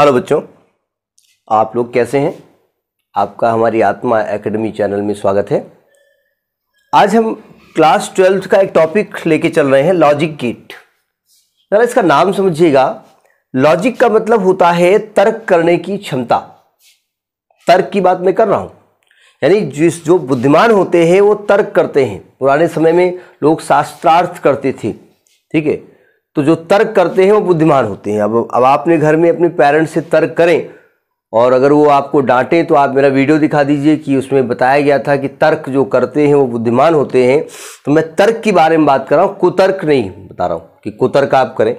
hello बच्चों आप लोग कैसे हैं आपका हमारी आत्मा एकेडमी चैनल में स्वागत है आज हम क्लास ट्वेल्थ का एक टॉपिक लेके चल रहे हैं लॉजिक किट ज़रा इसका नाम समझिएगा लॉजिक का मतलब होता है तर्क करने की क्षमता तर्क की बात मैं कर रहा हूँ यानी जिस जो बुद्धिमान होते हैं वो तर्क करते हैं पुराने समय में लोग शास्त्रार्थ करते थे ठीक है तो जो तर्क करते हैं वो बुद्धिमान होते हैं अब अब आपने घर में अपने पेरेंट्स से तर्क करें और अगर वो आपको डांटें तो आप मेरा वीडियो दिखा दीजिए कि उसमें बताया गया था कि तर्क जो करते हैं वो बुद्धिमान होते हैं तो मैं तर्क के बारे में बात कर रहा हूँ कुतर्क नहीं बता रहा हूँ कि कुतर्क आप करें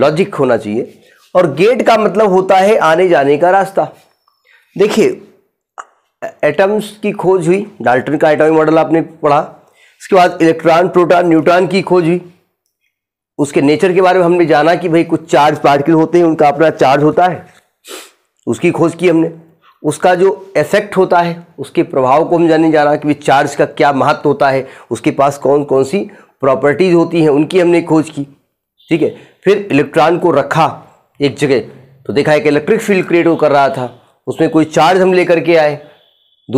लॉजिक होना चाहिए और गेट का मतलब होता है आने जाने का रास्ता देखिए एटम्स की खोज हुई डाल्टन का एटॉमिक मॉडल आपने पढ़ा इसके बाद इलेक्ट्रॉन प्रोटॉन न्यूट्रॉन की खोज हुई उसके नेचर के बारे में हमने जाना कि भाई कुछ चार्ज पार्टिकल होते हैं उनका अपना चार्ज होता है उसकी खोज की हमने उसका जो इफेक्ट होता है उसके प्रभाव को हम जाने जाना कि भाई चार्ज का क्या महत्व होता है उसके पास कौन कौन सी प्रॉपर्टीज़ होती हैं उनकी हमने खोज की ठीक है फिर इलेक्ट्रॉन को रखा एक जगह तो देखा एक इलेक्ट्रिक फील्ड क्रिएट हो कर रहा था उसमें कोई चार्ज हम लेकर के आए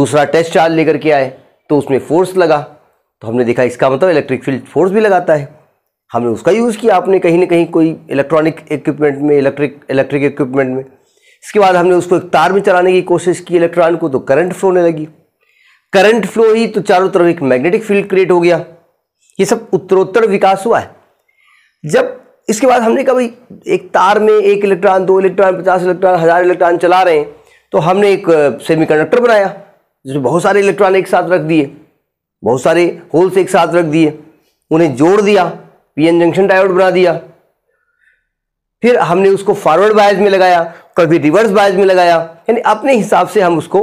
दूसरा टेस्ट चार्ज लेकर के आए तो उसमें फोर्स लगा तो हमने देखा इसका मतलब इलेक्ट्रिक फील्ड फोर्स भी लगाता है हमने उसका यूज़ किया आपने कहीं ना कहीं कोई इलेक्ट्रॉनिक इक्विपमेंट में इलेक्ट्रिक इलेक्ट्रिक इक्विपमेंट में इसके बाद हमने उसको एक तार में चलाने की कोशिश की इलेक्ट्रॉन को तो करंट फ्लो होने लगी करंट फ्लो ही तो चारों तरफ एक मैग्नेटिक फील्ड क्रिएट हो गया ये सब उत्तरोत्तर विकास हुआ है जब इसके बाद हमने कहा भाई एक तार में एक इलेक्ट्रॉन दो इलेक्ट्रॉन पचास इलेक्ट्रॉन हज़ार इलेक्ट्रॉन चला रहे हैं तो हमने एक सेमीकंडक्टर बनाया जिसमें बहुत सारे इलेक्ट्रॉन एक साथ रख दिए बहुत सारे होल्स एक साथ रख दिए उन्हें जोड़ दिया पीएन जंक्शन डायोड बना दिया फिर हमने उसको फॉरवर्ड बायस में लगाया कभी रिवर्स बायस में लगाया यानी अपने हिसाब से हम उसको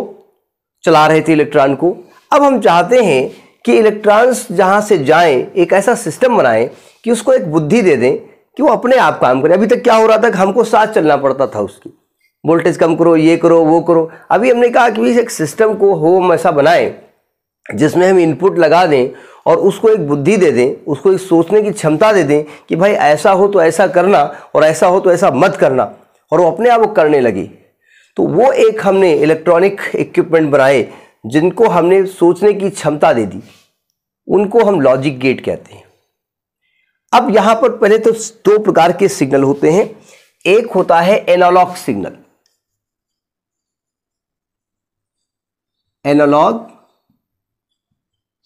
चला रहे थे इलेक्ट्रॉन को अब हम चाहते हैं कि इलेक्ट्रॉन्स जहां से जाएं एक ऐसा सिस्टम बनाएं कि उसको एक बुद्धि दे दें कि वो अपने आप काम करे अभी तक क्या हो रहा था हमको साथ चलना पड़ता था उसकी वोल्टेज कम करो ये करो वो करो अभी हमने कहा कि एक सिस्टम को हम ऐसा बनाएं जिसमें हम इनपुट लगा दें और उसको एक बुद्धि दे दें उसको एक सोचने की क्षमता दे दें कि भाई ऐसा हो तो ऐसा करना और ऐसा हो तो ऐसा मत करना और वो अपने आप वो करने लगी तो वो एक हमने इलेक्ट्रॉनिक इक्विपमेंट बनाए जिनको हमने सोचने की क्षमता दे दी उनको हम लॉजिक गेट कहते हैं अब यहाँ पर पहले तो दो प्रकार के सिग्नल होते हैं एक होता है एनालॉग सिग्नल एनालॉग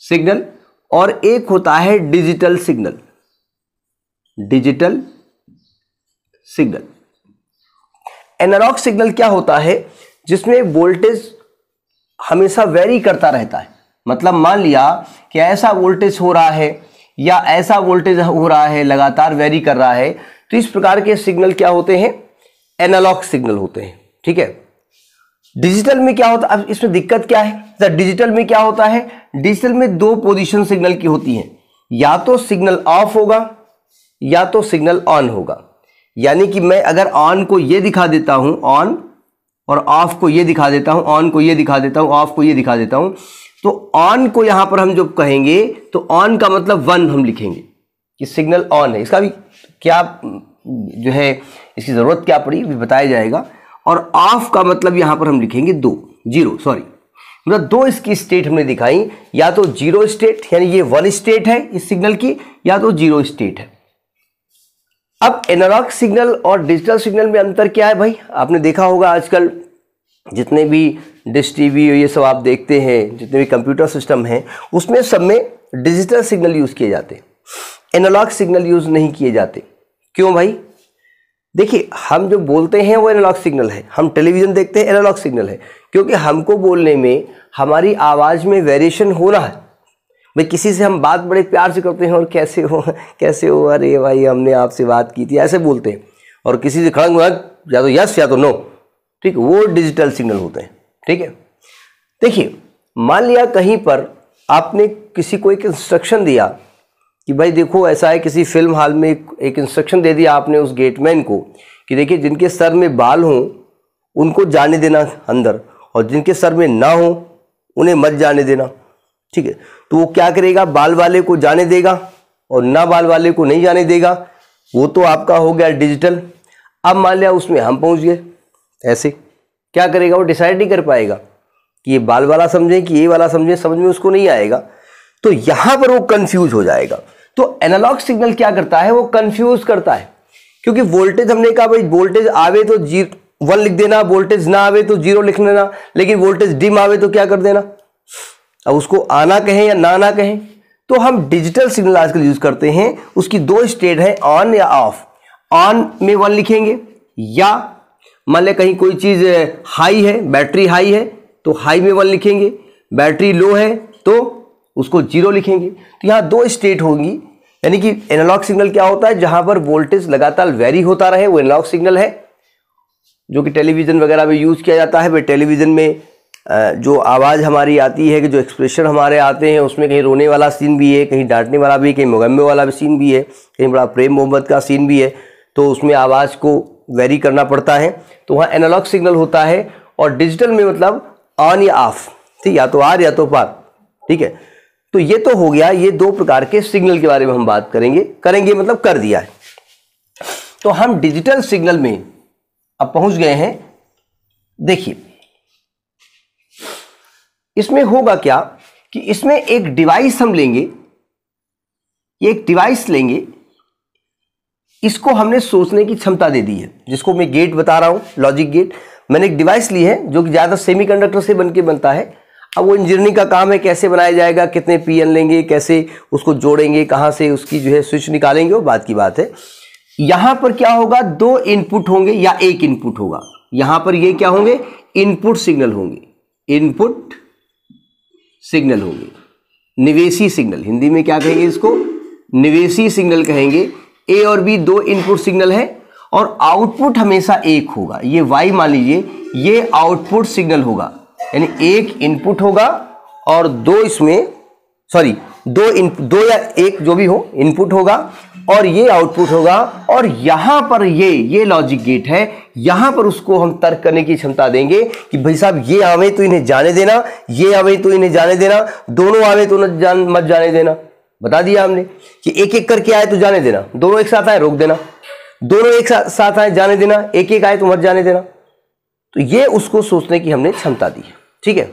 सिग्नल और एक होता है digital signal digital signal analogue signal क्या होता है जिसमें वोल्टेज हमेशा वेरी करता रहता है मतलब मान लिया कि ऐसा वोल्टेज हो रहा है या ऐसा वोल्टेज हो रहा है लगातार वेरी कर रहा है तो इस प्रकार के सिग्नल क्या होते हैं एनालॉग सिग्नल होते हैं ठीक है डिजिटल में क्या होता है अब इसमें दिक्कत क्या है सर डिजिटल में क्या होता है डिजिटल में दो पोजीशन सिग्नल की होती है या तो सिग्नल ऑफ होगा या तो सिग्नल ऑन होगा यानी कि मैं अगर ऑन को ये दिखा देता हूं ऑन और ऑफ को ये दिखा देता हूं ऑन को ये दिखा देता हूं ऑफ को ये दिखा देता हूं तो ऑन को यहां पर हम जो कहेंगे तो ऑन का मतलब वन हम लिखेंगे कि सिग्नल ऑन है इसका भी क्या जो है इसकी ज़रूरत क्या पड़ी भी बताया जाएगा और ऑफ का मतलब यहां पर हम लिखेंगे दो जीरो सॉरी मतलब दो इसकी स्टेट हमने दिखाई या तो जीरो स्टेट यानी ये वन स्टेट है इस सिग्नल की या तो जीरो स्टेट है अब एनालॉग सिग्नल और डिजिटल सिग्नल में अंतर क्या है भाई आपने देखा होगा आजकल जितने भी डिश टीवी ये सब आप देखते हैं जितने भी कंप्यूटर सिस्टम हैं उसमें सब में डिजिटल सिग्नल यूज़ किए जाते हैं एनालॉग सिग्नल यूज़ नहीं किए जाते क्यों भाई देखिए हम जो बोलते हैं वो एनालॉग सिग्नल है हम टेलीविज़न देखते हैं एनालॉग सिग्नल है क्योंकि हमको बोलने में हमारी आवाज़ में वेरिएशन हो रहा है भाई किसी से हम बात बड़े प्यार से करते हैं और कैसे हो कैसे हो अरे भाई हमने आपसे बात की थी ऐसे बोलते हैं और किसी से खड़ंग या तो यस या तो नो ठीक वो डिजिटल सिग्नल होते हैं ठीक है देखिए मान लिया कहीं पर आपने किसी को एक इंस्ट्रक्शन दिया कि भाई देखो ऐसा है किसी फिल्म हॉल में एक, इंस्ट्रक्शन दे दिया आपने उस गेटमैन को कि देखिए जिनके सर में बाल हों उनको जाने देना अंदर और जिनके सर में ना हो उन्हें मत जाने देना ठीक है तो वो क्या करेगा बाल वाले को जाने देगा और ना बाल वाले को नहीं जाने देगा वो तो आपका हो गया डिजिटल अब मान लिया उसमें हम पहुंच गए ऐसे क्या करेगा वो डिसाइड नहीं कर पाएगा कि ये बाल वाला समझें कि ये वाला समझें समझ में उसको नहीं आएगा तो यहाँ पर वो कन्फ्यूज हो जाएगा तो एनालॉग सिग्नल क्या करता है वो कंफ्यूज करता है क्योंकि वोल्टेज हमने कहा भाई वोल्टेज आवे तो जीरो वन लिख देना वोल्टेज ना आवे तो जीरो लिख लेना लेकिन वोल्टेज डिम आवे तो क्या कर देना अब उसको आना कहें या ना ना कहें तो हम डिजिटल सिग्नल आजकल यूज करते हैं उसकी दो स्टेट है ऑन या ऑफ ऑन में वन लिखेंगे या मान लें कहीं कोई चीज़ हाई uh, है बैटरी हाई है तो हाई में वन लिखेंगे बैटरी लो है तो उसको जीरो लिखेंगे तो यहाँ दो स्टेट होंगी यानी कि एनालॉग सिग्नल क्या होता है जहाँ पर वोल्टेज लगातार वेरी होता रहे वो एनालॉग सिग्नल है जो कि टेलीविज़न वगैरह में यूज़ किया जाता है वे टेलीविज़न में जो आवाज़ हमारी आती है कि जो एक्सप्रेशन हमारे आते हैं उसमें कहीं रोने वाला सीन भी है कहीं डांटने वाला भी कहीं मुगम्बे वाला भी सीन भी है कहीं बड़ा प्रेम मोहब्बत का सीन भी है तो उसमें आवाज़ को वेरी करना पड़ता है तो वहाँ एनालॉग सिग्नल होता है और डिजिटल में मतलब ऑन या ऑफ ठीक या तो आर या तो पार ठीक है तो ये तो हो गया ये दो प्रकार के सिग्नल के बारे में हम बात करेंगे करेंगे मतलब कर दिया है तो हम डिजिटल सिग्नल में अब पहुंच गए हैं देखिए इसमें होगा क्या कि इसमें एक डिवाइस हम लेंगे ये एक डिवाइस लेंगे इसको हमने सोचने की क्षमता दे दी है जिसको मैं गेट बता रहा हूं लॉजिक गेट मैंने एक डिवाइस ली है जो कि ज़्यादा सेमीकंडक्टर से बनके बनता है अब वो इंजीनियरिंग का काम है कैसे बनाया जाएगा कितने पीएन लेंगे कैसे उसको जोड़ेंगे कहाँ से उसकी जो है स्विच निकालेंगे वो बात की बात है यहां पर क्या होगा दो इनपुट होंगे या एक इनपुट होगा यहां पर ये क्या होंगे इनपुट सिग्नल होंगे इनपुट सिग्नल होंगे निवेशी सिग्नल हिंदी में क्या कहेंगे इसको निवेशी सिग्नल कहेंगे ए और बी दो इनपुट सिग्नल है और आउटपुट हमेशा एक होगा ये वाई मान लीजिए ये आउटपुट सिग्नल होगा यानी एक इनपुट होगा और दो इसमें सॉरी दो इन दो या एक जो भी हो इनपुट होगा और ये आउटपुट होगा और यहां पर ये ये लॉजिक गेट है यहां पर उसको हम तर्क करने की क्षमता देंगे कि भाई साहब ये आवे तो इन्हें जाने देना ये आवे तो इन्हें जाने देना दोनों आवे तो जान मत जाने देना बता दिया हमने कि एक एक करके आए तो जाने देना दोनों एक साथ आए रोक देना दोनों एक साथ आए जाने देना एक एक आए तो मत जाने देना तो ये उसको सोचने की हमने क्षमता दी है ठीक है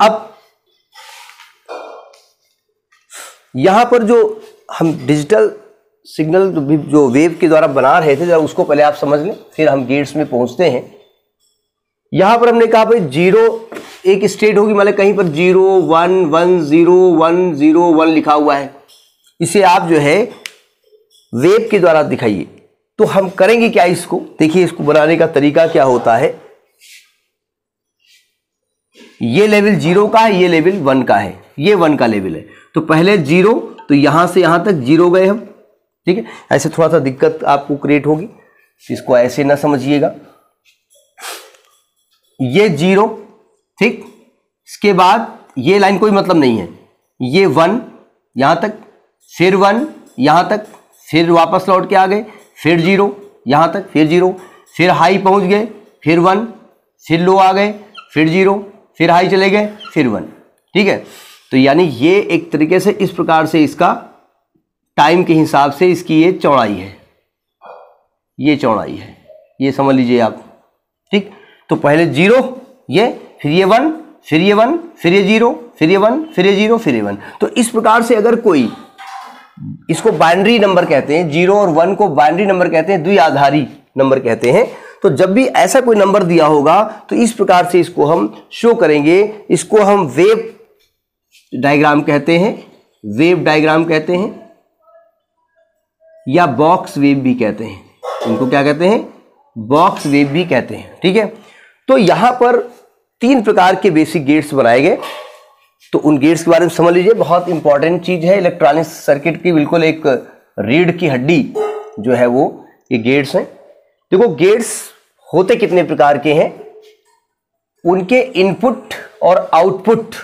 अब यहां पर जो हम डिजिटल सिग्नल जो वेव के द्वारा बना रहे थे जरा उसको पहले आप समझ लें फिर हम गेट्स में पहुंचते हैं यहां पर हमने कहा भाई जीरो एक स्टेट होगी मतलब कहीं पर zero one one zero one zero one लिखा हुआ है इसे आप जो है वेब के द्वारा दिखाइए तो हम करेंगे क्या इसको देखिए इसको बनाने का तरीका क्या होता है ये लेवल जीरो का है ये लेवल वन का है ये वन का लेवल है तो पहले जीरो तो यहां से यहां तक जीरो गए हम ठीक है ऐसे थोड़ा सा दिक्कत आपको क्रिएट होगी इसको ऐसे ना समझिएगा ये जीरो ठीक इसके बाद ये लाइन कोई मतलब नहीं है ये वन यहां तक फिर वन यहां तक फिर वापस लौट के आ गए फिर जीरो यहां तक फिर जीरो फिर हाई पहुंच गए फिर वन फिर लो आ गए फिर जीरो फिर हाई चले गए फिर वन ठीक है तो यानी ये एक तरीके से इस प्रकार से इसका टाइम के हिसाब से इसकी ये चौड़ाई है ये चौड़ाई है ये समझ लीजिए आप ठीक तो पहले जीरो ये फिर ये वन फिर ये वन फिर ये जीरो फिर ये वन फिर ये जीरो फिर ये वन तो इस प्रकार से अगर कोई इसको बाइनरी नंबर कहते हैं जीरो और वन को बाइनरी नंबर कहते हैं द्विआधारी नंबर कहते हैं तो जब भी ऐसा कोई नंबर दिया होगा तो इस प्रकार से इसको हम शो करेंगे इसको हम वेव डायग्राम कहते हैं वेव डायग्राम कहते हैं या बॉक्स वेव भी कहते हैं इनको क्या कहते हैं बॉक्स वेव भी कहते हैं ठीक है तो यहां पर तीन प्रकार के बेसिक गेट्स बनाए गए तो उन गेट्स के बारे में समझ लीजिए बहुत इंपॉर्टेंट चीज है इलेक्ट्रॉनिक सर्किट की बिल्कुल एक रीढ़ की हड्डी जो है वो ये गेट्स हैं देखो गेट्स होते कितने प्रकार के हैं उनके इनपुट और आउटपुट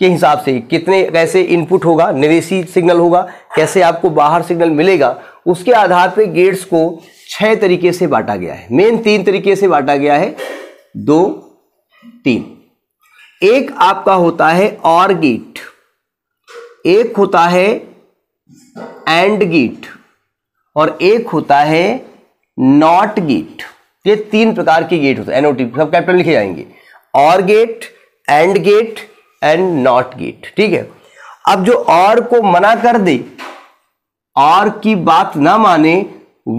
के हिसाब से कितने कैसे इनपुट होगा निवेशी सिग्नल होगा कैसे आपको बाहर सिग्नल मिलेगा उसके आधार पे गेट्स को छह तरीके से बांटा गया है मेन तीन तरीके से बांटा गया है दो तीन एक आपका होता है और गेट एक होता है एंड गेट और एक होता है नॉट गेट ये तीन प्रकार के गेट होते हैं एनओटी सब कैपिटल लिखे जाएंगे और gate and gate and not gate ठीक है अब जो और को मना कर दे और की बात ना माने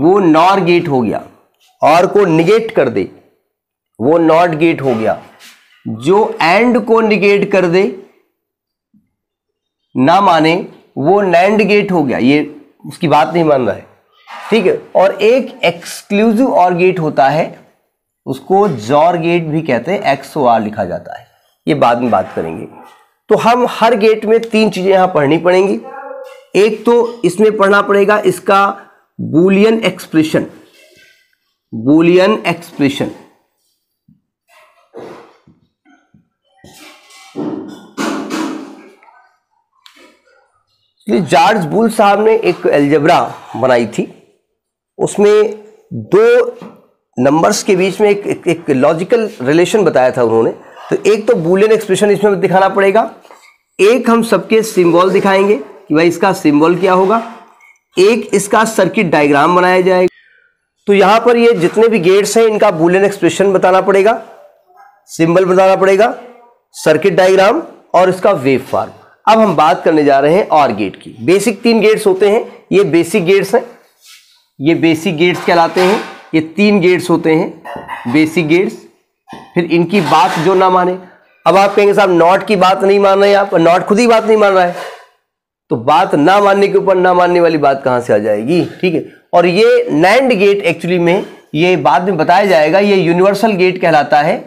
वो नॉर गेट हो गया और को निगेट कर दे वो नॉट गेट हो गया जो एंड को निगेट कर दे ना माने वो नैंड गेट हो गया ये उसकी बात नहीं मान रहा है ठीक है और एक एक्सक्लूसिव और गेट होता है उसको जॉर गेट भी कहते हैं एक्स ओ आर लिखा जाता है ये बाद में बात करेंगे तो हम हर गेट में तीन चीज़ें यहां पढ़नी पड़ेंगी एक तो इसमें पढ़ना पड़ेगा इसका Boolean expression Boolean expression George Boole साहब ने एक एल्जेब्रा बनाई थी उसमें दो नंबर्स के बीच में एक एक, एक लॉजिकल रिलेशन बताया था उन्होंने तो एक तो बुलियन एक्सप्रेशन इसमें दिखाना पड़ेगा एक हम सबके सिंबल दिखाएंगे कि भाई इसका सिंबल क्या होगा एक इसका सर्किट डायग्राम बनाया जाएगा तो यहाँ पर ये जितने भी गेट्स हैं इनका बुलियन एक्सप्रेशन बताना पड़ेगा सिंबल बताना पड़ेगा सर्किट डायग्राम और इसका वेव फॉर्म अब हम बात करने जा रहे हैं और गेट की बेसिक तीन गेट्स होते हैं ये बेसिक गेट्स हैं ये बेसिक गेट्स कहलाते हैं ये तीन गेट्स होते हैं बेसिक गेट्स फिर इनकी बात जो ना माने अब आप कहेंगे साहब नॉट की बात नहीं मान रहे आप नॉट खुद ही बात नहीं मान रहा है तो बात ना मानने के ऊपर ना मानने वाली बात कहां से आ जाएगी ठीक है और ये नैंड गेट एक्चुअली में ये बाद में बताया जाएगा ये यूनिवर्सल गेट कहलाता है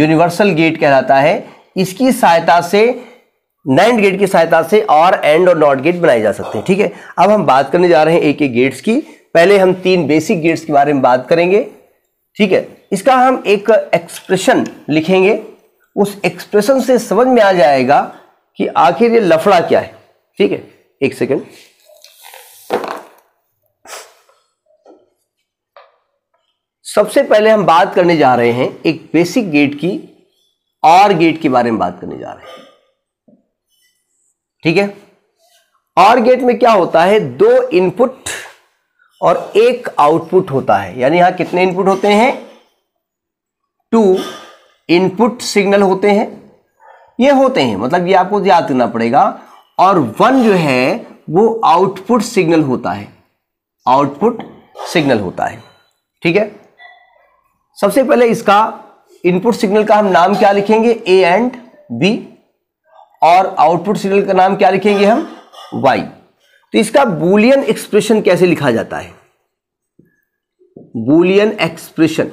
यूनिवर्सल गेट कहलाता है इसकी सहायता से नाइन्थ गेट की सहायता से और एंड और नॉट गेट बनाए जा सकते हैं ठीक है अब हम बात करने जा रहे हैं एक एक गेट्स की पहले हम तीन बेसिक गेट्स के बारे में बात करेंगे ठीक है इसका हम एक एक्सप्रेशन लिखेंगे उस एक्सप्रेशन से समझ में आ जाएगा कि आखिर ये लफड़ा क्या है ठीक है एक सेकेंड सबसे पहले हम बात करने जा रहे हैं एक बेसिक गेट की और गेट के बारे में बात करने जा रहे हैं ठीक है और गेट में क्या होता है दो इनपुट और एक आउटपुट होता है यानी यहां कितने इनपुट होते हैं टू इनपुट सिग्नल होते हैं ये होते हैं मतलब ये आपको याद करना पड़ेगा और वन जो है वो आउटपुट सिग्नल होता है आउटपुट सिग्नल होता है ठीक है सबसे पहले इसका इनपुट सिग्नल का हम नाम क्या लिखेंगे ए एंड बी और आउटपुट सिग्नल का नाम क्या लिखेंगे हम y तो इसका बुलियन एक्सप्रेशन कैसे लिखा जाता है बुलियन एक्सप्रेशन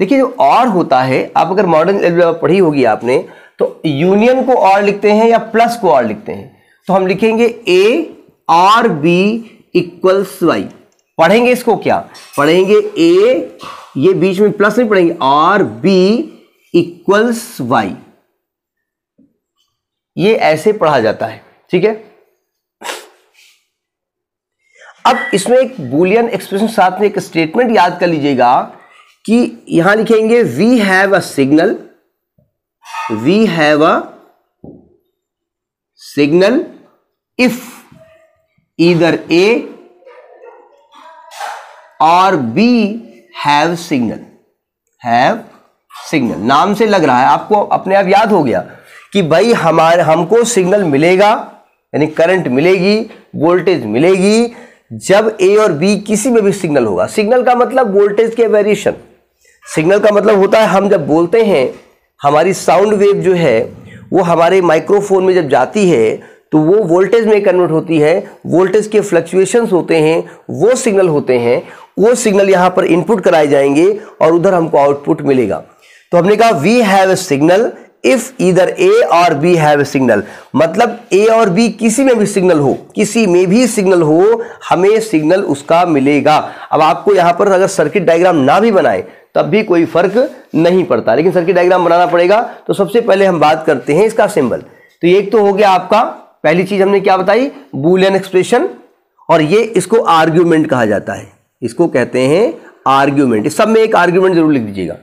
देखिए जो और होता है आप अगर मॉडर्न एल्जेब्रा पढ़ी होगी आपने तो यूनियन को और लिखते हैं या प्लस को और लिखते हैं तो हम लिखेंगे A or B equals Y पढ़ेंगे इसको क्या पढ़ेंगे ए ये बीच में प्लस नहीं पढ़ेंगे आर बी इक्वल्स वाई ये ऐसे पढ़ा जाता है ठीक है अब इसमें एक बुलियन एक्सप्रेशन साथ में एक स्टेटमेंट याद कर लीजिएगा कि यहां लिखेंगे we have a signal we have a signal if either A or B have signal have signal नाम से लग रहा है आपको अपने आप याद हो गया कि भाई हमारे हमको सिग्नल मिलेगा यानी करंट मिलेगी वोल्टेज मिलेगी जब ए और बी किसी में भी सिग्नल होगा सिग्नल का मतलब वोल्टेज के वेरिएशन सिग्नल का मतलब होता है हम जब बोलते हैं हमारी साउंड वेव जो है वो हमारे माइक्रोफोन में जब जाती है तो वो वोल्टेज में कन्वर्ट होती है वोल्टेज के फ्लक्चुएशंस होते हैं वो सिग्नल होते हैं वो सिग्नल यहाँ पर इनपुट कराए जाएंगे और उधर हमको आउटपुट मिलेगा तो हमने कहा we have a signal if either A or B have signal मतलब ए और बी किसी में भी सिग्नल हो किसी में भी सिग्नल हो हमें सिग्नल उसका मिलेगा अब आपको यहां पर अगर सर्किट डायग्राम ना भी बनाए तब भी कोई फर्क नहीं पड़ता लेकिन सर्किट डायग्राम बनाना पड़ेगा तो सबसे पहले हम बात करते हैं इसका सिंबल तो एक तो हो गया आपका पहली चीज हमने क्या बताई बूलियन एक्सप्रेशन और ये इसको आर्ग्यूमेंट कहा जाता है इसको कहते हैं आर्ग्यूमेंट सब में एक आर्ग्यूमेंट जरूर लिख दीजिएगा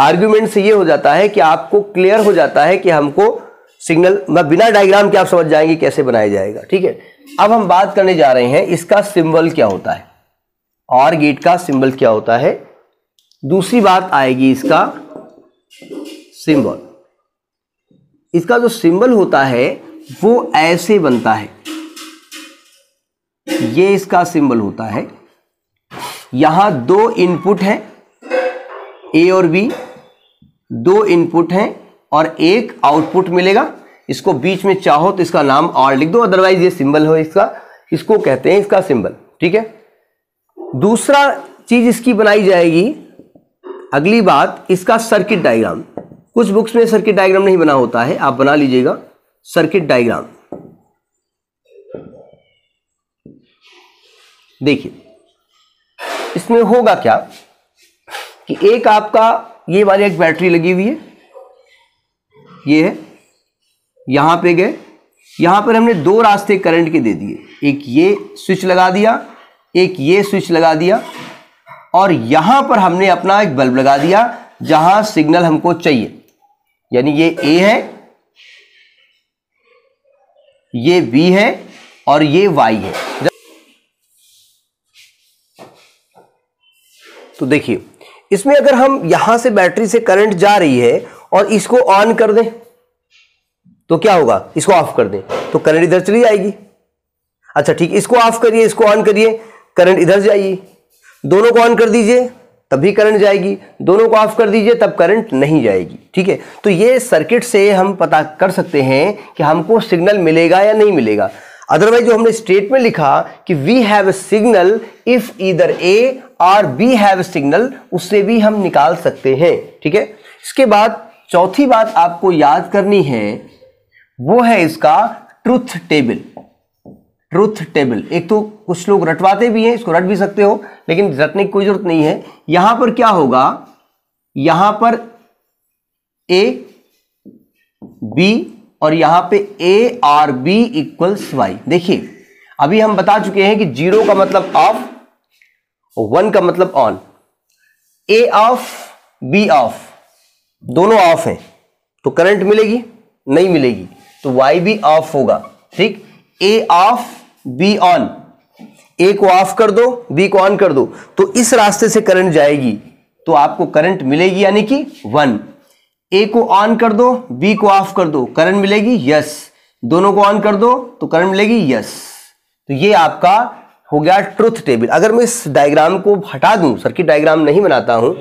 आर्ग्यूमेंट से ये हो जाता है कि आपको क्लियर हो जाता है कि हमको सिग्नल मैं मतलब बिना डायग्राम के आप समझ जाएंगे कैसे बनाया जाएगा ठीक है अब हम बात करने जा रहे हैं इसका सिंबल क्या होता है और गेट का सिंबल क्या होता है दूसरी बात आएगी इसका सिंबल इसका जो सिंबल होता है वो ऐसे बनता है ये इसका सिंबल होता है यहां दो इनपुट है ए और बी दो इनपुट हैं और एक आउटपुट मिलेगा इसको बीच में चाहो तो इसका नाम आर लिख दो अदरवाइज ये सिंबल हो इसका इसको कहते हैं इसका सिंबल ठीक है दूसरा चीज इसकी बनाई जाएगी अगली बात इसका सर्किट डायग्राम कुछ बुक्स में सर्किट डायग्राम नहीं बना होता है आप बना लीजिएगा सर्किट डायग्राम देखिए इसमें होगा क्या कि एक आपका ये वाली एक बैटरी लगी हुई है ये है यहां पे गए यहां पर हमने दो रास्ते करंट के दे दिए एक ये स्विच लगा दिया एक ये स्विच लगा दिया और यहां पर हमने अपना एक बल्ब लगा दिया जहां सिग्नल हमको चाहिए यानी ये ए है ये बी है और ये वाई है तो देखिए इसमें अगर हम यहां से बैटरी से करंट जा रही है और इसको ऑन कर दें तो क्या होगा इसको ऑफ कर दें तो करंट इधर चली जाएगी अच्छा ठीक इसको ऑफ करिए इसको ऑन करिए करंट इधर जाइए दोनों को ऑन कर दीजिए तब भी करंट जाएगी दोनों को ऑफ कर दीजिए तब करंट नहीं जाएगी ठीक है तो ये सर्किट से हम पता कर सकते हैं कि हमको सिग्नल मिलेगा या नहीं मिलेगा अदरवाइज जो हमने स्टेट में लिखा कि we have a signal if either A or B have signal उससे भी हम निकाल सकते हैं ठीक है इसके बाद चौथी बात आपको याद करनी है वो है इसका ट्रुथ टेबल ट्रुथ टेबल एक तो कुछ लोग रटवाते भी हैं इसको रट भी सकते हो लेकिन रटने की कोई जरूरत नहीं है यहां पर क्या होगा यहां पर ए बी और यहां पे A or B equals Y देखिए अभी हम बता चुके हैं कि जीरो का मतलब ऑफ वन का मतलब on A off B off दोनों ऑफ हैं तो करंट मिलेगी नहीं मिलेगी तो वाई भी ऑफ होगा ठीक A off B on A को ऑफ कर दो बी को ऑन कर दो तो इस रास्ते से करंट जाएगी तो आपको करंट मिलेगी यानी कि वन ए को ऑन कर दो बी को ऑफ कर दो करंट मिलेगी यस दोनों को ऑन कर दो तो करंट मिलेगी यस तो ये आपका हो गया ट्रुथ टेबल अगर मैं इस डायग्राम को हटा दूं सर्किट डायग्राम नहीं बनाता हूं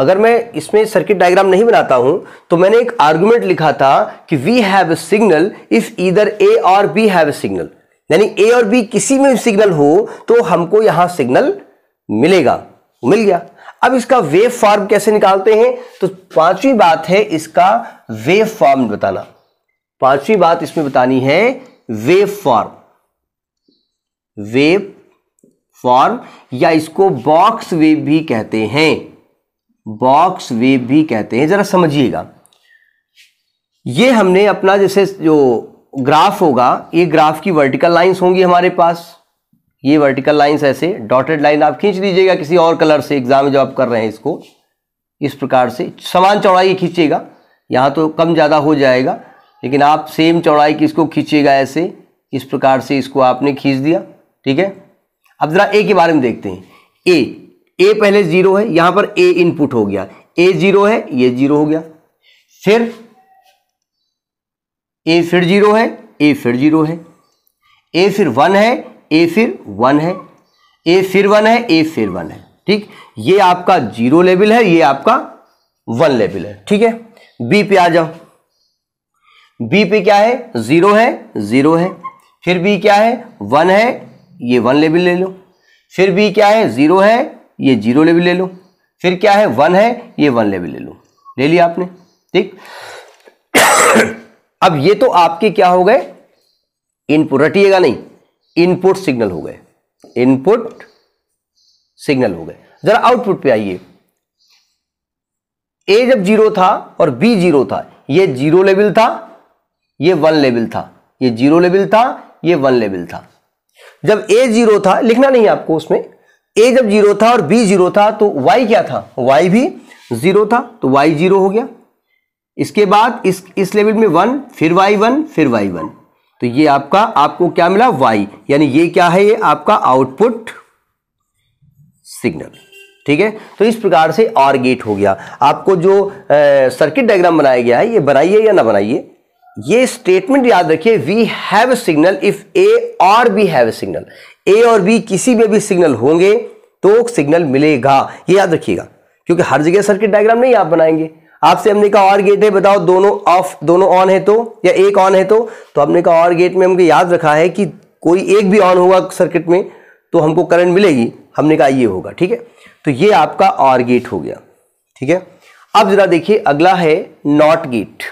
अगर मैं इसमें सर्किट डायग्राम नहीं बनाता हूं तो मैंने एक आर्गुमेंट लिखा था कि we have signal if either A or B have signal यानी ए और बी किसी में सिग्नल हो तो हमको यहां सिग्नल मिलेगा मिल गया अब इसका वेव फॉर्म कैसे निकालते हैं तो पांचवी बात है इसका वेव फॉर्म बताना पांचवी बात इसमें बतानी है वेव फॉर्म वेव फॉर्म या इसको बॉक्स वेव भी कहते हैं बॉक्स वेव भी कहते हैं जरा समझिएगा ये हमने अपना जैसे जो ग्राफ होगा ये ग्राफ की वर्टिकल लाइंस होंगी हमारे पास ये वर्टिकल लाइंस ऐसे डॉटेड लाइन आप खींच लीजिएगा किसी और कलर से एग्जाम में जो आप कर रहे हैं इसको इस प्रकार से समान चौड़ाई खींचिएगा यहाँ तो कम ज़्यादा हो जाएगा लेकिन आप सेम चौड़ाई की इसको खींचिएगा ऐसे इस प्रकार से इसको आपने खींच दिया ठीक है अब ज़रा ए के बारे में देखते हैं ए ए पहले ज़ीरो है यहाँ पर ए इनपुट हो गया ए ज़ीरो है ये ज़ीरो हो गया फिर ए फिर जीरो है ए फिर जीरो है ए फिर वन है ए फिर वन है ए फिर वन है ए फिर वन है ठीक ये आपका जीरो लेवल है ये आपका वन लेवल है ठीक है बी पे आ जाओ बी पे क्या है जीरो है जीरो है फिर बी क्या है वन है ये वन लेवल ले लो फिर बी क्या है जीरो है ये जीरो लेवल ले लो फिर क्या है वन है ये वन लेवल ले लो ले लिया आपने ठीक अब ये तो आपके क्या हो गए इनपुट रटिएगा नहीं इनपुट सिग्नल हो गए इनपुट सिग्नल हो गए जरा आउटपुट पे आइए ए जब जीरो था और बी जीरो था ये जीरो लेवल था ये वन लेवल था ये जीरो लेवल था ये वन लेवल था जब ए जीरो था लिखना नहीं आपको उसमें ए जब जीरो था और बी जीरो था तो वाई क्या था वाई भी जीरो था तो वाई जीरो हो गया इसके बाद इस इस लेवल में वन फिर वाई वन फिर वाई वन तो ये आपका आपको क्या मिला वाई यानी ये क्या है ये आपका आउटपुट सिग्नल ठीक है तो इस प्रकार से आर गेट हो गया आपको जो सर्किट डायग्राम बनाया गया है ये बनाइए या ना बनाइए ये स्टेटमेंट याद रखिए we have signal if A or B have signal A or B किसी में भी सिग्नल होंगे तो सिग्नल मिलेगा ये याद रखिएगा क्योंकि हर जगह सर्किट डायग्राम नहीं आप बनाएंगे आपसे हमने कहा और गेट है बताओ दोनों ऑफ दोनों ऑन है तो या एक ऑन है तो तो हमने कहा और गेट में हमको याद रखा है कि कोई एक भी ऑन होगा सर्किट में तो हमको करंट मिलेगी हमने कहा ये होगा ठीक है तो ये आपका और गेट हो गया ठीक है अब जरा देखिए अगला है नॉट गेट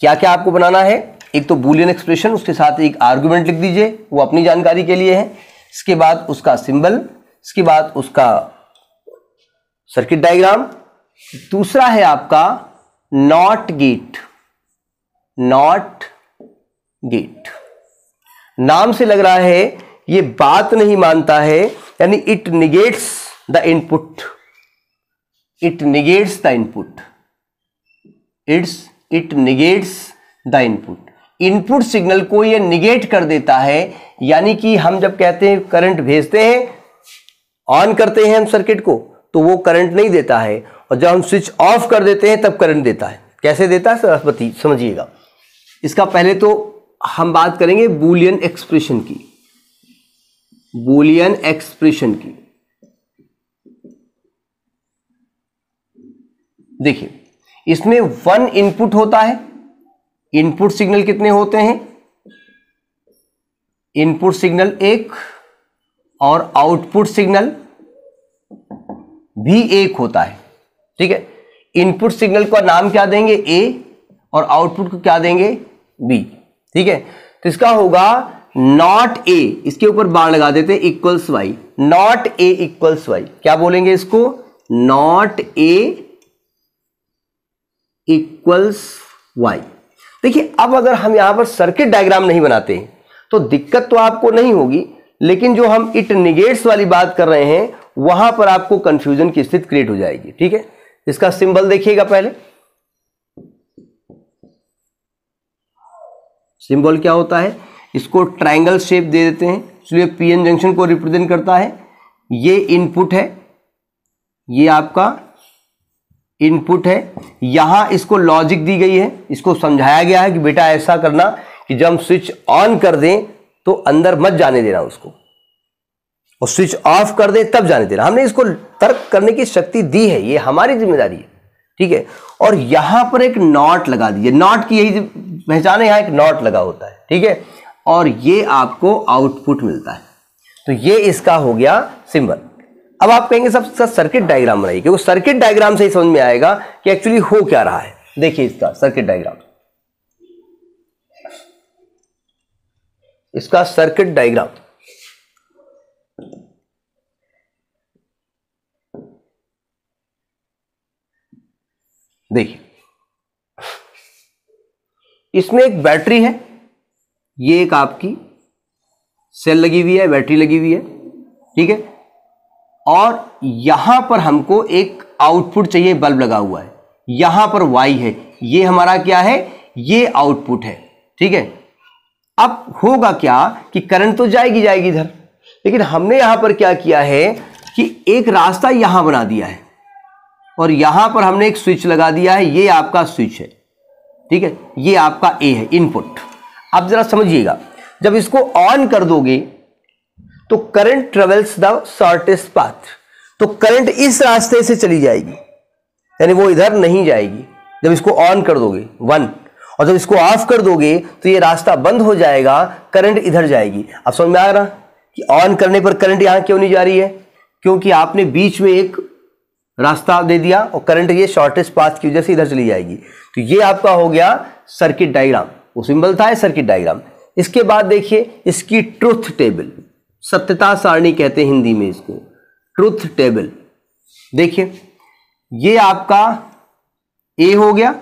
क्या क्या आपको बनाना है एक तो बुलियन एक्सप्रेशन उसके साथ एक आर्ग्यूमेंट लिख दीजिए वो अपनी जानकारी के लिए है इसके बाद उसका सिंबल इसके बाद उसका सर्किट डायग्राम दूसरा है आपका नॉट गेट नॉट गेट नाम से लग रहा है ये बात नहीं मानता है यानी it negates the input it negates the input it's it negates the input input signal को ये निगेट कर देता है यानी कि हम जब कहते हैं करंट भेजते हैं ऑन करते हैं हम सर्किट को तो वो करंट नहीं देता है और जब हम स्विच ऑफ कर देते हैं तब करंट देता है कैसे देता है सरस्वती समझिएगा इसका पहले तो हम बात करेंगे बूलियन एक्सप्रेशन की बूलियन एक्सप्रेशन की देखिए इसमें वन इनपुट होता है इनपुट सिग्नल कितने होते हैं इनपुट सिग्नल एक और आउटपुट सिग्नल भी एक होता है ठीक है इनपुट सिग्नल का नाम क्या देंगे ए और आउटपुट को क्या देंगे बी ठीक है तो इसका होगा नॉट ए इसके ऊपर बाण लगा देते equals Y not A equals Y क्या बोलेंगे इसको नॉट ए इक्वल्स वाई देखिए अब अगर हम यहां पर सर्किट डायग्राम नहीं बनाते तो दिक्कत तो आपको नहीं होगी लेकिन जो हम इट निगेट्स वाली बात कर रहे हैं वहां पर आपको कंफ्यूजन की स्थिति क्रिएट हो जाएगी ठीक है इसका सिंबल देखिएगा पहले सिंबल क्या होता है इसको ट्रायंगल शेप दे देते हैं इसलिए पीएन जंक्शन को रिप्रेजेंट करता है ये इनपुट है ये आपका इनपुट है यहां इसको लॉजिक दी गई है इसको समझाया गया है कि बेटा ऐसा करना कि जब हम स्विच ऑन कर दें तो अंदर मत जाने देना उसको और स्विच ऑफ कर दे तब जाने देना हमने इसको तर्क करने की शक्ति दी है ये हमारी जिम्मेदारी है ठीक है और यहां पर एक नॉट लगा दीजिए नॉट की यही पहचान है यहां एक नॉट लगा होता है ठीक है और ये आपको आउटपुट मिलता है तो ये इसका हो गया सिंबल अब आप कहेंगे सब इसका सर्किट डायग्राम बनाइए क्योंकि सर्किट डायग्राम से ही समझ में आएगा कि एक्चुअली हो क्या रहा है देखिए इसका सर्किट डायग्राम इसका सर्किट डायग्राम देखिए इसमें एक बैटरी है ये एक आपकी सेल लगी हुई है बैटरी लगी हुई है ठीक है और यहां पर हमको एक आउटपुट चाहिए बल्ब लगा हुआ है यहां पर वाई है ये हमारा क्या है ये आउटपुट है ठीक है अब होगा क्या कि करंट तो जाएगी जाएगी इधर लेकिन हमने यहां पर क्या किया है कि एक रास्ता यहां बना दिया है और यहां पर हमने एक स्विच लगा दिया है ये आपका स्विच है ठीक है ये आपका ए है इनपुट आप जरा समझिएगा जब इसको ऑन कर दोगे तो current travels the shortest path तो करंट इस रास्ते से चली जाएगी यानी वो इधर नहीं जाएगी जब इसको ऑन कर दोगे वन और जब इसको ऑफ कर दोगे तो ये रास्ता बंद हो जाएगा करंट इधर जाएगी अब समझ में आ रहा कि ऑन करने पर करंट यहां क्यों नहीं जा रही है क्योंकि आपने बीच में एक रास्ता दे दिया और करंट ये शॉर्टेस्ट पाथ की वजह से इधर चली जाएगी तो ये आपका हो गया सर्किट डायग्राम वो सिंबल था सर्किट डायग्राम इसके बाद देखिए इसकी ट्रुथ टेबल सत्यता सारणी कहते हैं हिंदी में इसको ट्रुथ टेबल देखिए ये आपका ए हो गया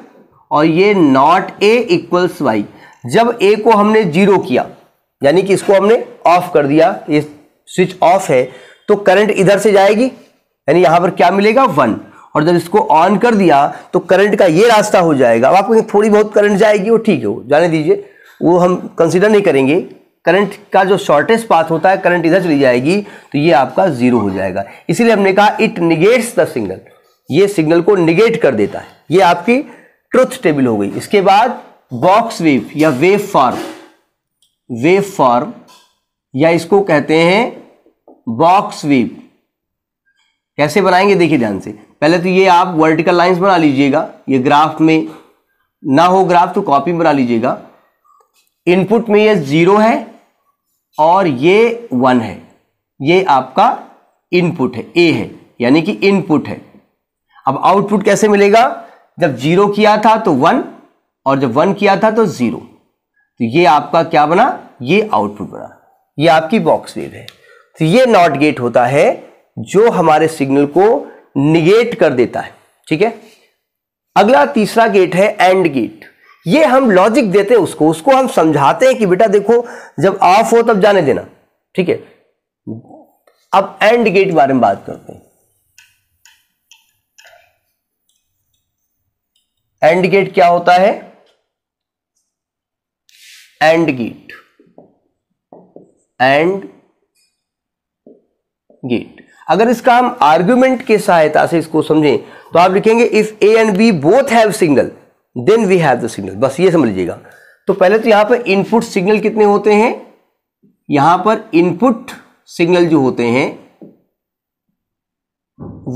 और ये नॉट ए इक्वल्स वाई जब ए को हमने जीरो किया यानी कि इसको हमने ऑफ कर दिया ये स्विच ऑफ है तो करंट इधर से जाएगी यानी यहां पर क्या मिलेगा वन और जब इसको ऑन कर दिया तो करंट का ये रास्ता हो जाएगा अब आपको थोड़ी बहुत करंट जाएगी वो ठीक है वो जाने दीजिए वो हम कंसिडर नहीं करेंगे करंट का जो शॉर्टेस्ट पाथ होता है करंट इधर चली जाएगी तो ये आपका जीरो हो जाएगा इसीलिए हमने कहा इट निगेट्स द सिग्नल ये सिग्नल को निगेट कर देता है ये आपकी ट्रुथ टेबल हो गई इसके बाद बॉक्स वेव या वेव फॉर्म वेव फॉर्म या इसको कहते हैं बॉक्स वेव कैसे बनाएंगे देखिए ध्यान से पहले तो ये आप वर्टिकल लाइंस बना लीजिएगा ये ग्राफ में ना हो ग्राफ तो कॉपी बना लीजिएगा इनपुट में ये जीरो है और ये वन है ये आपका इनपुट है ए है यानी कि इनपुट है अब आउटपुट कैसे मिलेगा जब जीरो किया था तो वन और जब वन किया था तो जीरो तो ये आपका क्या बना ये आउटपुट बना ये आपकी बॉक्स वेव है तो ये नॉट गेट होता है जो हमारे सिग्नल को निगेट कर देता है ठीक है अगला तीसरा गेट है एंड गेट ये हम लॉजिक देते हैं उसको उसको हम समझाते हैं कि बेटा देखो जब ऑफ हो तब जाने देना ठीक है अब एंड गेट बारे में बात करते हैं एंड गेट क्या होता है एंड गेट एंड गेट अगर इसका हम आर्ग्यूमेंट की सहायता से इसको समझें तो आप लिखेंगे if A and B both have signal then we have the signal बस ये समझ लीजिएगा तो पहले तो यहां पर इनपुट सिग्नल कितने होते हैं यहां पर इनपुट सिग्नल जो होते हैं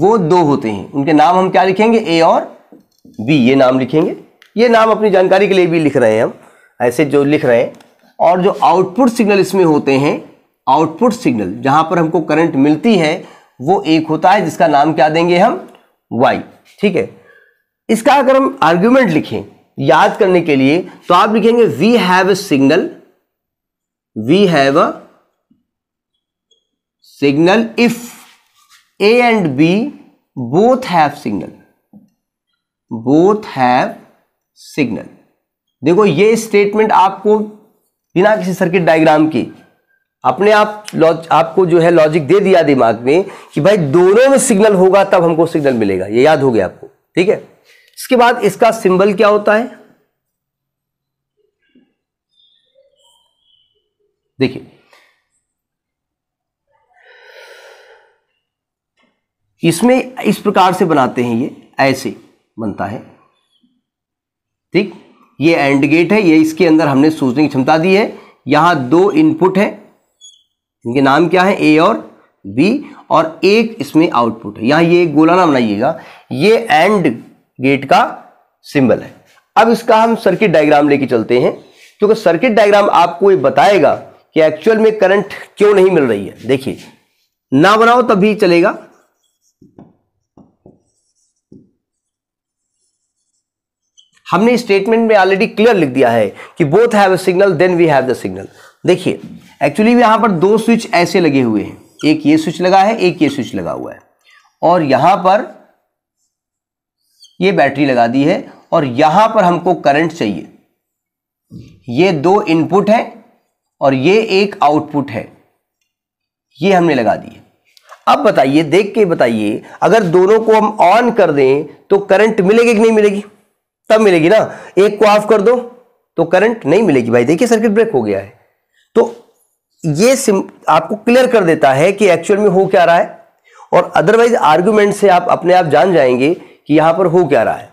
वो दो होते हैं उनके नाम हम क्या लिखेंगे ए और बी ये नाम लिखेंगे ये नाम अपनी जानकारी के लिए भी लिख रहे हैं हम ऐसे जो लिख रहे हैं और जो आउटपुट सिग्नल इसमें होते हैं आउटपुट सिग्नल जहां पर हमको करंट मिलती है वो एक होता है जिसका नाम क्या देंगे हम वाई ठीक है इसका अगर हम आर्ग्यूमेंट लिखें याद करने के लिए तो आप लिखेंगे we have a signal we have a signal if A and B both have signal both have signal देखो ये स्टेटमेंट आपको बिना किसी सर्किट डायग्राम के अपने आप आपको जो है लॉजिक दे दिया दिमाग में कि भाई दोनों में सिग्नल होगा तब हमको सिग्नल मिलेगा ये याद हो गया आपको ठीक है इसके बाद इसका सिंबल क्या होता है देखिए इसमें इस प्रकार से बनाते हैं ये ऐसे बनता है ठीक ये एंड गेट है ये इसके अंदर हमने सोचने की क्षमता दी है यहां दो इनपुट है इनके नाम क्या है ए और बी और एक इसमें आउटपुट है यहां ये एक गोला ना बनाइएगा ये एंड गेट का सिंबल है अब इसका हम सर्किट डायग्राम लेके चलते हैं क्योंकि सर्किट डायग्राम आपको ये बताएगा कि एक्चुअल में करंट क्यों नहीं मिल रही है देखिए ना बनाओ तब भी चलेगा हमने स्टेटमेंट में ऑलरेडी क्लियर लिख दिया है कि both have a signal then we have the signal देखिए एक्चुअली यहाँ पर दो स्विच ऐसे लगे हुए हैं एक ये स्विच लगा है एक ये स्विच लगा हुआ है और यहाँ पर ये बैटरी लगा दी है और यहाँ पर हमको करंट चाहिए ये दो इनपुट है और ये एक आउटपुट है ये हमने लगा दी है अब बताइए देख के बताइए अगर दोनों को हम ऑन कर दें तो करंट मिलेगी कि नहीं मिलेगी तब मिलेगी ना एक को ऑफ कर दो तो करंट नहीं मिलेगी भाई देखिए सर्किट ब्रेक हो गया है तो ये आपको क्लियर कर देता है कि एक्चुअल में हो क्या रहा है और अदरवाइज आर्ग्यूमेंट से आप अपने आप जान जाएंगे कि यहां पर हो क्या रहा है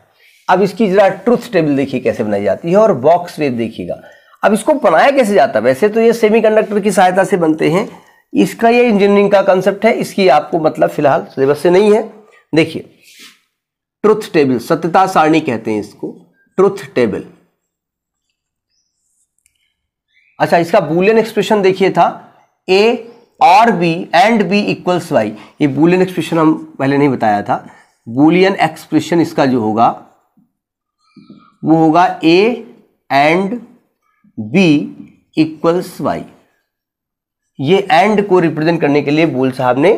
अब इसकी जरा ट्रुथ टेबल देखिए कैसे बनाई जाती है और बॉक्स वेव देखिएगा अब इसको बनाया कैसे जाता है वैसे तो ये सेमीकंडक्टर की सहायता से बनते हैं इसका ये इंजीनियरिंग का कंसेप्ट है इसकी आपको मतलब फिलहाल सिलेबस से नहीं है देखिए ट्रुथ टेबल सत्यता सारणी कहते हैं इसको ट्रुथ टेबल अच्छा इसका बुलियन एक्सप्रेशन देखिए था A or B and B equals Y ये बुलियन एक्सप्रेशन हम पहले नहीं बताया था बुलियन एक्सप्रेशन इसका जो होगा वो होगा A and B equals Y ये एंड को रिप्रेजेंट करने के लिए बोल साहब ने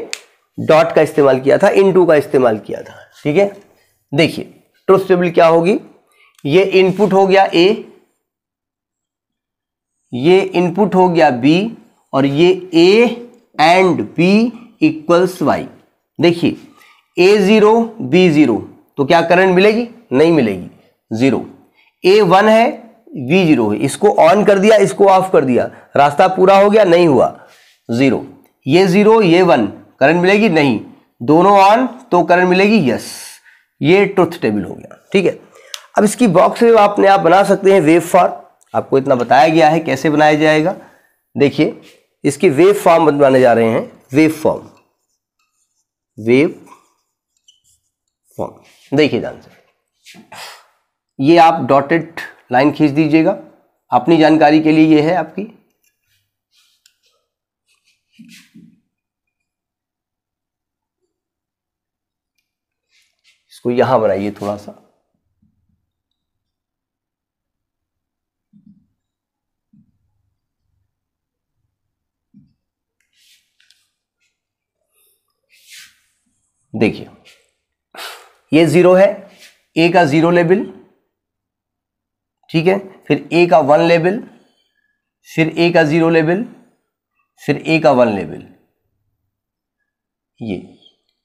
डॉट का इस्तेमाल किया था इनटू का इस्तेमाल किया था ठीक है देखिए ट्रुथ क्या होगी ये इनपुट हो गया ए ये इनपुट हो गया बी और ये A and B equals Y देखिए ए जीरो बी जीरो तो क्या करंट मिलेगी नहीं मिलेगी जीरो ए वन है बी जीरो है इसको ऑन कर दिया इसको ऑफ कर दिया रास्ता पूरा हो गया नहीं हुआ जीरो ये जीरो ये वन करंट मिलेगी नहीं दोनों ऑन तो करंट मिलेगी यस ये ट्रुथ टेबल हो गया ठीक है अब इसकी बॉक्स वेव अपने आप बना सकते हैं वेव फॉर आपको इतना बताया गया है कैसे बनाया जाएगा देखिए इसकी वेव फॉर्म बनवाने जा रहे हैं वेव फॉर्म वेव फॉर्म देखिए ध्यान से ये आप डॉटेड लाइन खींच दीजिएगा अपनी जानकारी के लिए ये है आपकी इसको यहां बनाइए थोड़ा सा देखिए ये जीरो है ए का जीरो लेबल ठीक है फिर ए का वन लेबल फिर ए का जीरो लेबल फिर ए का वन लेबल ये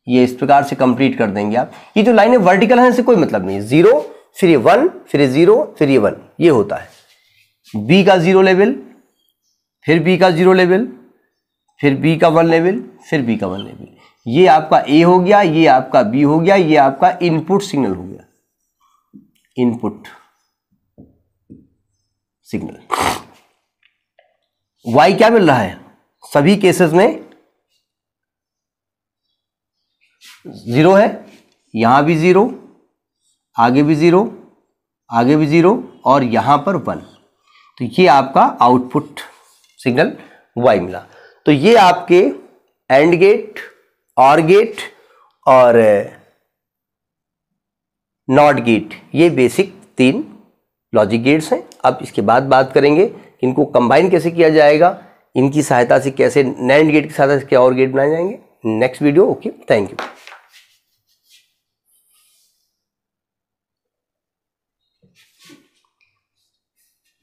ये इस प्रकार से कंप्लीट कर देंगे आप ये जो लाइनें वर्टिकल हैं इससे कोई मतलब नहीं जीरो फिर ये वन फिर ये जीरो फिर ये वन ये होता है बी का जीरो लेवल फिर बी का जीरो लेवल फिर बी का वन लेवल फिर बी का वन लेवल ये आपका ए हो गया ये आपका बी हो गया ये आपका इनपुट सिग्नल हो गया इनपुट सिग्नल वाई क्या मिल रहा है सभी केसेस में जीरो है यहां भी जीरो आगे भी जीरो आगे भी जीरो और यहां पर वन तो ये आपका आउटपुट सिग्नल वाई मिला तो ये आपके एंड गेट और गेट और नॉट गेट ये बेसिक तीन लॉजिक गेट्स हैं अब इसके बाद बात करेंगे इनको कंबाइन कैसे किया जाएगा इनकी सहायता से कैसे नैंड गेट की सहायता से क्या और गेट बनाए जाएंगे next video okay thank you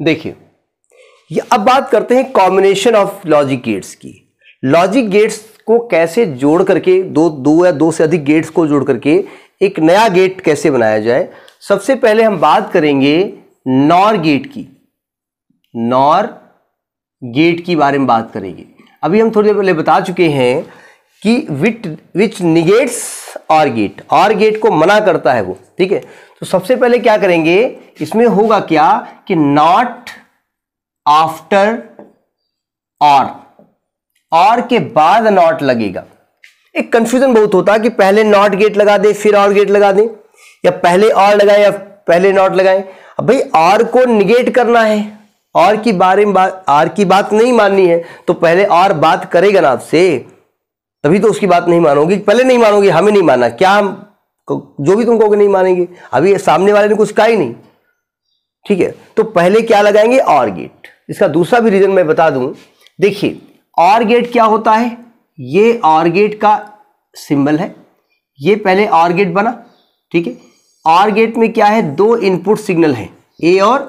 देखिए ये अब बात करते हैं कॉम्बिनेशन ऑफ लॉजिक गेट्स की लॉजिक गेट्स को कैसे जोड़ करके दो दो या दो से अधिक गेट्स को जोड़ करके एक नया गेट कैसे बनाया जाए सबसे पहले हम बात करेंगे नॉर गेट की नॉर गेट की बारे में बात करेंगे अभी हम थोड़ी देर पहले बता चुके हैं कि with which negates or gate or gate को मना करता है वो ठीक है तो सबसे पहले क्या करेंगे इसमें होगा क्या कि नॉट आफ्टर और और के बाद नॉट लगेगा एक कंफ्यूजन बहुत होता है कि पहले नॉट गेट लगा दे फिर और गेट लगा दे या पहले और लगाए या पहले नॉट लगाए अब भाई और को निगेट करना है और की बारे में बात आर की बात नहीं माननी है तो पहले और बात करेगा ना आपसे तभी तो उसकी बात नहीं मानोगी पहले नहीं मानोगी हमें नहीं माना क्या हम जो भी तुम कहोगे नहीं मानेंगे अभी सामने वाले ने कुछ कहा ही नहीं ठीक है तो पहले क्या लगाएंगे और गेट इसका दूसरा भी रीजन मैं बता दूं देखिए और गेट क्या होता है ये और गेट का सिंबल है ये पहले और गेट बना ठीक है और गेट में क्या है दो इनपुट सिग्नल है ए और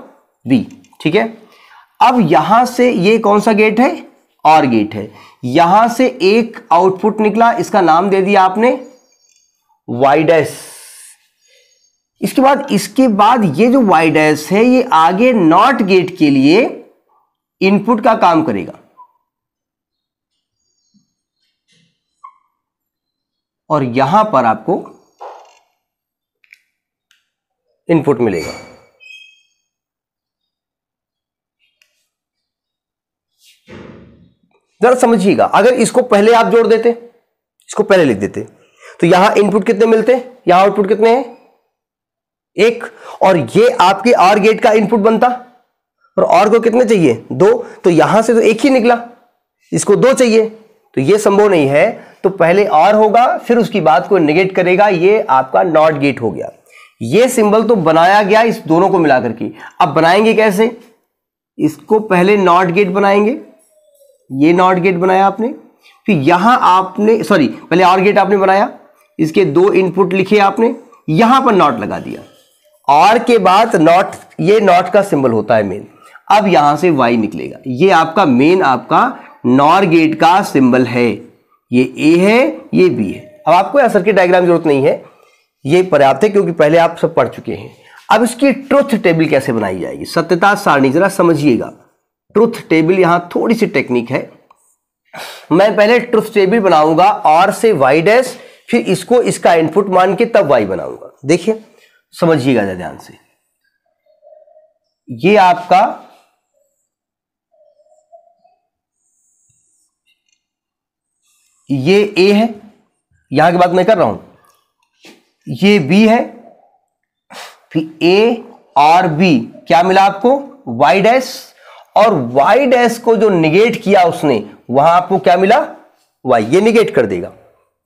बी ठीक है अब यहां से ये कौन सा गेट है और गेट है यहां से एक आउटपुट निकला इसका नाम दे दिया आपने वाइडस इसके बाद इसके बाद ये जो वाइडस है ये आगे नॉट गेट के लिए इनपुट का काम करेगा और यहां पर आपको इनपुट मिलेगा जरा समझिएगा अगर इसको पहले आप जोड़ देते इसको पहले लिख देते तो यहां इनपुट कितने मिलते यहां आउटपुट कितने हैं एक और ये आपके और गेट का इनपुट बनता और और को कितने चाहिए दो तो यहां से तो एक ही निकला इसको दो चाहिए तो ये संभव नहीं है तो पहले और होगा फिर उसकी बात को निगेट करेगा ये आपका नॉट गेट हो गया ये सिंबल तो बनाया गया इस दोनों को मिलाकर के अब बनाएंगे कैसे इसको पहले नॉट गेट बनाएंगे ये नॉट गेट बनाया आपने फिर यहां आपने सॉरी पहले और गेट आपने बनाया इसके दो इनपुट लिखे आपने यहां पर नॉट लगा दिया और के बाद नॉट ये नॉट का सिंबल होता है मेन अब यहां से वाई निकलेगा ये आपका मेन आपका नॉर गेट का सिंबल है ये ए है ये बी है अब आपको यहां सर्किट डायग्राम जरूरत नहीं है ये पर्याप्त है क्योंकि पहले आप सब पढ़ चुके हैं अब इसकी ट्रुथ टेबल कैसे बनाई जाएगी सत्यता सारणी जरा समझिएगा ट्रुथ टेबल यहां थोड़ी सी टेक्निक है मैं पहले ट्रुथ टेबल बनाऊंगा और से वाई डैश फिर इसको इसका इनपुट मान के तब वाई बनाऊंगा देखिए समझिएगा ध्यान से ये आपका ये ए है यहां की बात मैं कर रहा हूं ये बी है फिर ए और बी क्या मिला आपको वाई डैश और वाई डैश को जो निगेट किया उसने वहां आपको क्या मिला वाई ये निगेट कर देगा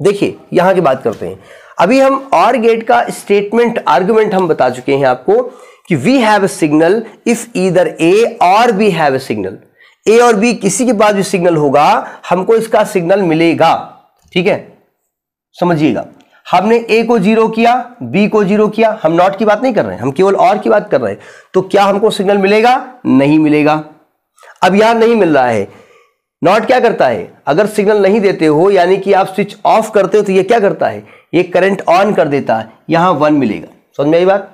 देखिए यहां की बात करते हैं अभी हम और गेट का स्टेटमेंट आर्गुमेंट हम बता चुके हैं आपको कि we have a signal if either A or B have a signal A or B किसी के पास भी सिग्नल होगा हमको इसका सिग्नल मिलेगा ठीक है समझिएगा हमने ए को जीरो किया बी को जीरो किया हम नॉट की बात नहीं कर रहे हैं हम केवल और की बात कर रहे हैं तो क्या हमको सिग्नल मिलेगा नहीं मिलेगा अब यहां नहीं मिल रहा है नॉट क्या करता है अगर सिग्नल नहीं देते हो यानी कि आप स्विच ऑफ करते हो तो ये क्या करता है ये करंट ऑन कर देता है यहां वन मिलेगा समझ में आई बात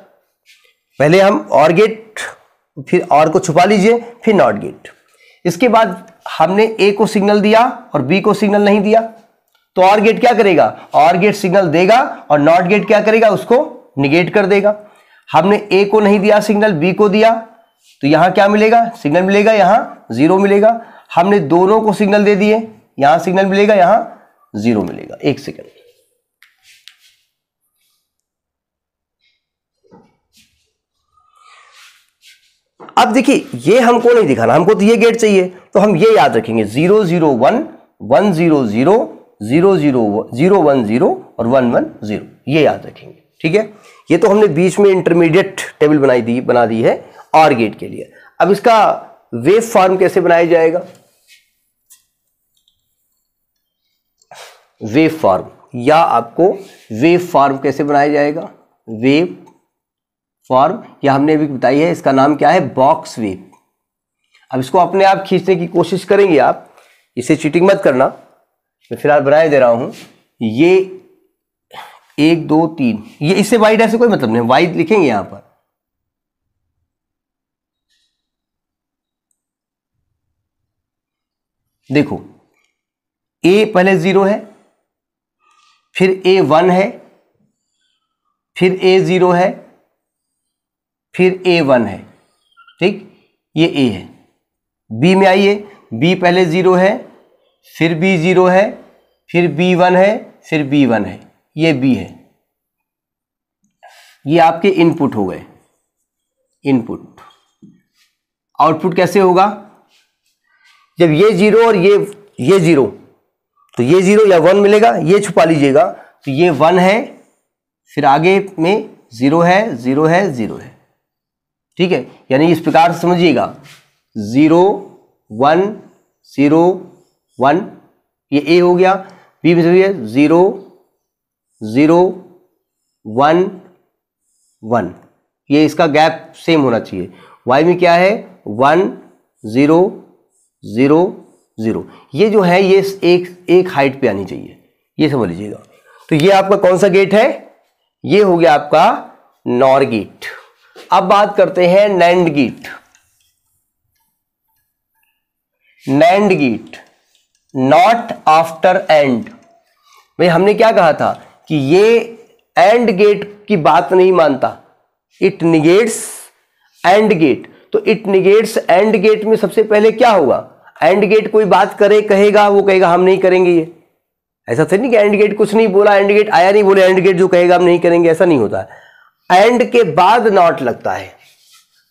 पहले हम और गेट फिर और को छुपा लीजिए फिर नॉट गेट इसके बाद हमने ए को सिग्नल दिया और बी को सिग्नल नहीं दिया तो और गेट क्या करेगा और गेट सिग्नल देगा और नॉट गेट क्या करेगा उसको निगेट कर देगा हमने ए को नहीं दिया सिग्नल बी को दिया तो यहां क्या मिलेगा सिग्नल मिलेगा यहां जीरो मिलेगा हमने दोनों को सिग्नल दे दिए यहां सिग्नल मिलेगा यहां जीरो मिलेगा एक सेकेंड अब देखिए ये हमको नहीं दिखाना हमको तो ये गेट चाहिए तो हम ये याद रखेंगे zero zero one one zero zero zero zero zero one zero और वन वन जीरो ये याद रखेंगे ठीक है ये तो हमने बीच में इंटरमीडिएट टेबल बनाई दी बना दी है और गेट के लिए अब इसका वेव फॉर्म कैसे बनाया जाएगा वेव फॉर्म या आपको वेव फॉर्म कैसे बनाया जाएगा वेव फॉर्म यह हमने अभी बताई है इसका नाम क्या है बॉक्स वीप अब इसको अपने आप खींचने की कोशिश करेंगे आप इसे चीटिंग मत करना मैं फिलहाल बनाए दे रहा हूं ये एक दो तीन ये इससे वाइड ऐसे कोई मतलब नहीं वाइड लिखेंगे यहां पर देखो ए पहले ज़ीरो है फिर ए वन है फिर ए ज़ीरो है फिर ए वन है ठीक ये ए है बी में आइए बी पहले ज़ीरो है फिर बी ज़ीरो है फिर बी वन है फिर बी वन है ये बी है ये आपके इनपुट हो गए इनपुट आउटपुट कैसे होगा जब ये जीरो और ये ये जीरो तो ये जीरो या वन मिलेगा ये छुपा लीजिएगा तो ये वन है फिर आगे में जीरो है जीरो है जीरो है ठीक है यानी इस प्रकार से समझिएगा जीरो वन जीरो वन ये ए हो गया बी में समझिए जीरो जीरो वन वन ये इसका गैप सेम होना चाहिए वाई में क्या है वन ज़ीरो ज़ीरो ज़ीरो ये जो है ये एक एक हाइट पे आनी चाहिए ये समझ लीजिएगा तो ये आपका कौन सा गेट है ये हो गया आपका नॉर गेट अब बात करते हैं nand gate nand gate not after and भाई हमने क्या कहा था कि ये एंड गेट की बात नहीं मानता इट निगेट्स एंड गेट तो इट निगेट्स एंड गेट में सबसे पहले क्या होगा एंड गेट कोई बात करे कहेगा वो कहेगा हम नहीं करेंगे ये ऐसा थे तो नहीं कि एंड गेट कुछ नहीं बोला एंड गेट आया नहीं बोले एंड गेट जो कहेगा हम नहीं करेंगे ऐसा नहीं होता है एंड के बाद नॉट लगता है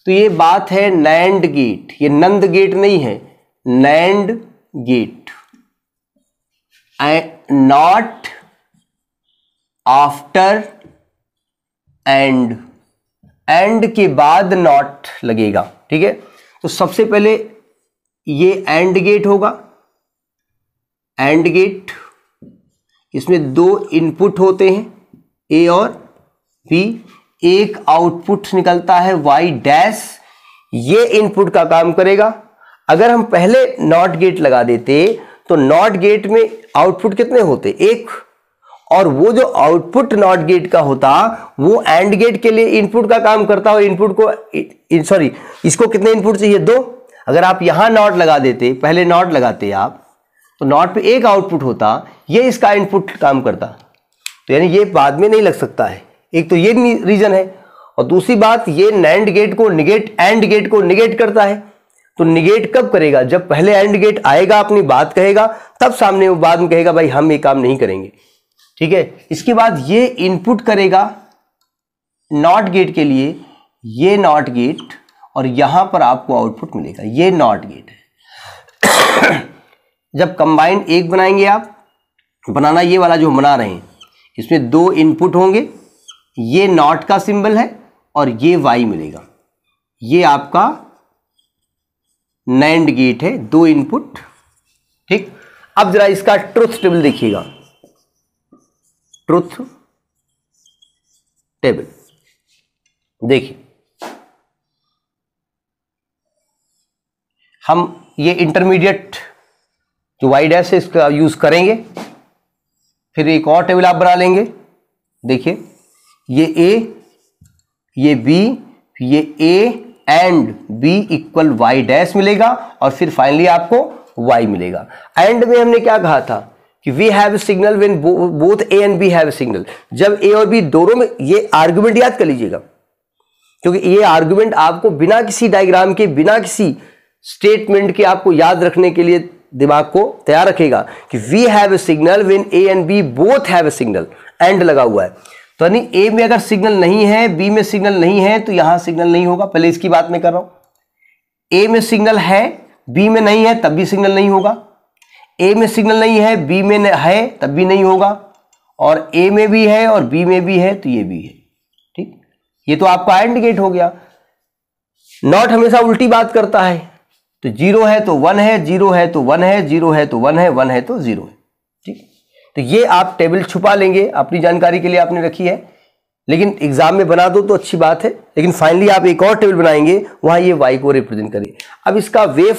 तो ये बात है नैंड गेट ये नंद गेट नहीं है nand gate not after and and के बाद नॉट लगेगा ठीक है तो सबसे पहले ये एंड गेट होगा एंड गेट इसमें दो इनपुट होते हैं ए और बी एक आउटपुट निकलता है वाई डैश ये इनपुट का काम करेगा अगर हम पहले नॉट गेट लगा देते तो नॉट गेट में आउटपुट कितने होते एक और वो जो आउटपुट नॉट गेट का होता वो एंड गेट के लिए इनपुट का काम करता और इनपुट को सॉरी इसको कितने इनपुट चाहिए दो अगर आप यहां नॉट लगा देते पहले नॉट लगाते आप तो नॉट पे एक आउटपुट होता ये इसका इनपुट काम करता तो यानी ये बाद में नहीं लग सकता है एक तो ये रीजन है और दूसरी बात ये नैंड गेट को निगेट एंड गेट को निगेट करता है तो निगेट कब करेगा जब पहले एंड गेट आएगा अपनी बात कहेगा तब सामने वो बाद में कहेगा भाई हम ये काम नहीं करेंगे ठीक है इसके बाद ये इनपुट करेगा नॉट गेट के लिए ये नॉट गेट और यहां पर आपको आउटपुट मिलेगा ये नॉट गेट है जब कंबाइंड एक बनाएंगे आप बनाना ये वाला जो बना रहे हैं इसमें दो इनपुट होंगे ये नॉट का सिंबल है और ये वाई मिलेगा ये आपका नैंड गेट है दो इनपुट ठीक अब जरा इसका ट्रुथ टेबल देखिएगा ट्रुथ टेबल देखिए हम ये इंटरमीडिएट जो वाइड है इसका यूज करेंगे फिर एक और टेबल आप बना लेंगे देखिए ये ए ये बी ये A and B equal Y dash मिलेगा और फिर फाइनली आपको वाई मिलेगा एंड में हमने क्या कहा था कि we have signal when both A and B have signal जब ए और बी दोनों में ये आर्ग्यूमेंट याद कर लीजिएगा क्योंकि ये आर्ग्यूमेंट आपको बिना किसी डायग्राम के बिना किसी स्टेटमेंट के आपको याद रखने के लिए दिमाग को तैयार रखेगा कि we have a signal when A and B both have a signal and लगा हुआ है तो यानी ए में अगर सिग्नल नहीं है बी में सिग्नल नहीं है तो यहां सिग्नल नहीं होगा पहले इसकी बात मैं कर रहा हूं ए में सिग्नल है बी में नहीं है तब भी सिग्नल नहीं होगा ए में सिग्नल नहीं है बी में है तब भी नहीं होगा और ए में भी है और बी में भी है तो ये भी है ठीक ये तो आपका एंड गेट हो गया नॉट हमेशा उल्टी बात करता है तो जीरो है तो वन है जीरो है तो वन है जीरो है तो वन है वन है तो जीरो है तो ये आप टेबल छुपा लेंगे अपनी जानकारी के लिए आपने रखी है लेकिन एग्जाम में बना दो तो अच्छी बात है लेकिन फाइनली आप एक और टेबल बनाएंगे वहां ये वाई को रिप्रेजेंट करिए अब इसका वेफ